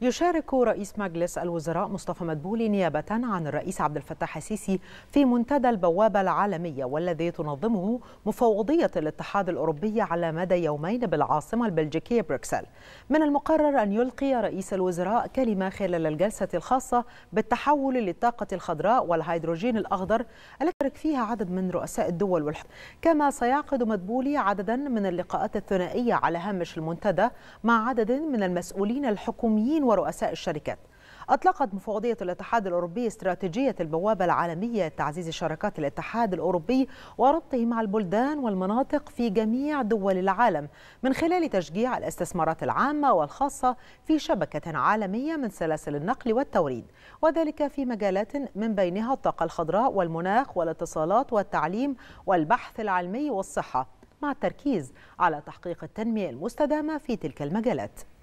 يشارك رئيس مجلس الوزراء مصطفى مدبولي نيابة عن الرئيس عبد الفتاح السيسي في منتدى البوابة العالمية والذي تنظمه مفوضية الاتحاد الأوروبي على مدى يومين بالعاصمة البلجيكية بروكسل من المقرر أن يلقي رئيس الوزراء كلمة خلال الجلسة الخاصة بالتحول للطاقة الخضراء والهيدروجين الأخضر يشارك فيها عدد من رؤساء الدول والحكومات كما سيعقد مدبولي عددا من اللقاءات الثنائية على هامش المنتدى مع عدد من المسؤولين الحكوميين ورؤساء الشركات أطلقت مفوضية الاتحاد الأوروبي استراتيجية البوابة العالمية لتعزيز شراكات الاتحاد الأوروبي وربطه مع البلدان والمناطق في جميع دول العالم من خلال تشجيع الاستثمارات العامة والخاصة في شبكة عالمية من سلاسل النقل والتوريد وذلك في مجالات من بينها الطاقة الخضراء والمناخ والاتصالات والتعليم والبحث العلمي والصحة مع التركيز على تحقيق التنمية المستدامة في تلك المجالات